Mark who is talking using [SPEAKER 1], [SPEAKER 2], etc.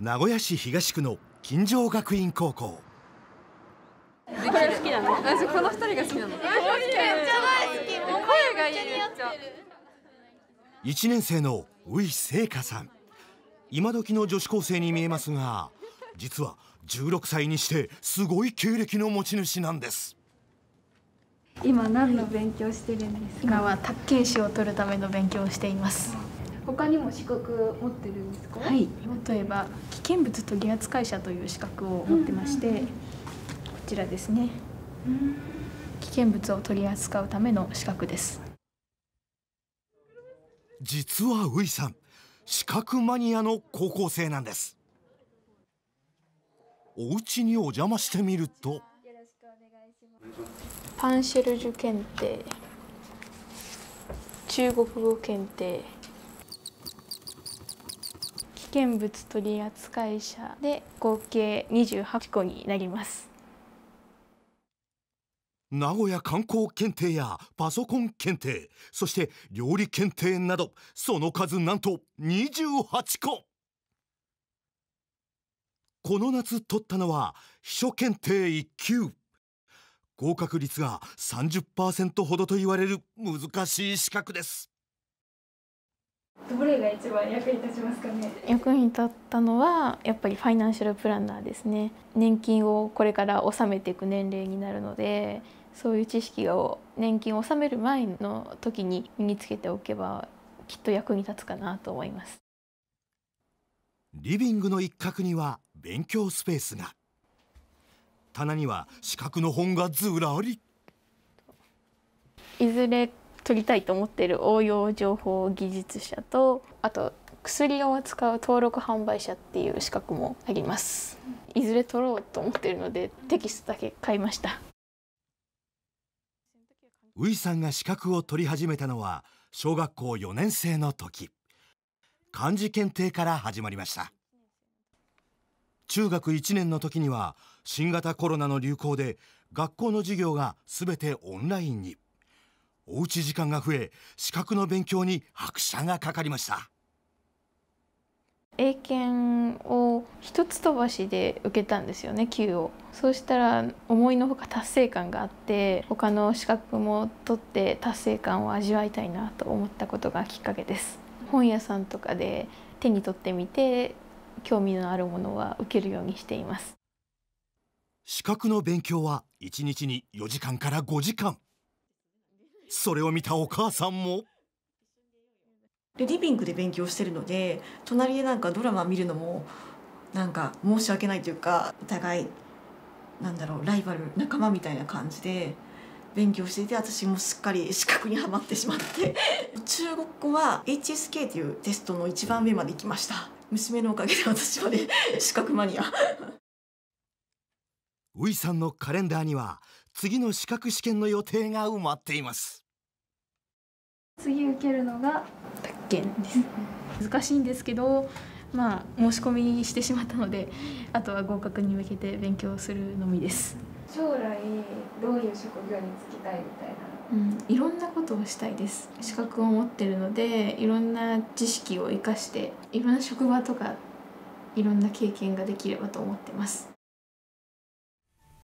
[SPEAKER 1] 名古屋市東区の金城学院高校こ
[SPEAKER 2] れ好きなの私この二人が好きなのめっちゃ大好きう声がいいめ
[SPEAKER 1] っちゃ年生のさん今時の女子高生に見えますが実は16歳にしてすごい経歴の持ち主なんです
[SPEAKER 2] 今何の勉強してるんです今は卓建士を取るための勉強をしています他にも資格持ってるんですかはい例えば危険物と技扱い者という資格を持ってまして、こちらですね、うん、危険物を取り扱うための資格です
[SPEAKER 1] 実はういさん資格マニアの高校生なんですお家にお邪魔してみると
[SPEAKER 2] パンシェルジュ検定中国語検定危険物取扱者で合計28個になります
[SPEAKER 1] 名古屋観光検定やパソコン検定そして料理検定などその数なんと28個この夏取ったのは秘書検定1級合格率が30%ほどと言われる難しい資格です
[SPEAKER 2] どれが一番役に立ちますかね役に立ったのはやっぱりファイナンシャルプランナーですね年金をこれから納めていく年齢になるのでそういう知識を年金を納める前の時に身につけておけばきっと役に立つかなと思います
[SPEAKER 1] リビングの一角には勉強スペースが棚には資格の本がずらり
[SPEAKER 2] いずれ取りたいと思っている応用情報技術者とあと薬を扱う登録販売者っていう資格もありますいずれ取ろうと思ってるのでテキストだけ買いました
[SPEAKER 1] ウイさんが資格を取り始めたのは小学校4年生の時漢字検定から始まりました中学1年の時には新型コロナの流行で学校の授業が全てオンラインに。おうち時間が増え資格の勉強に拍車がかかりました
[SPEAKER 2] 英検を一つ飛ばしで受けたんですよね級をそうしたら思いのほか達成感があって他の資格も取って達成感を味わいたいなと思ったことがきっかけです本屋さんとかで手に取ってみて興味のあるものは受けるようにしています
[SPEAKER 1] 資格の勉強は1日に4時間から5時間それを見たお母
[SPEAKER 2] さんもでリビングで勉強してるので隣でなんかドラマ見るのもなんか申し訳ないというかお互いなんだろうライバル仲間みたいな感じで勉強していて私もすっかり資格にはまってしまって中国語は HSK というテストの一番上まで行きました娘のおかげで私まで資格マニア
[SPEAKER 1] ウイさんのカレンダーには次の資格試験の予定が埋まっています
[SPEAKER 2] 次受けるのが宅建です難しいんですけどまあ申し込みしてしまったのであとは合格に向けて勉強するのみです将来どういう職業に就きたいみたいなうん、いろんなことをしたいです資格を持ってるのでいろんな知識を生かしていろんな職場とかいろんな経験ができればと思ってます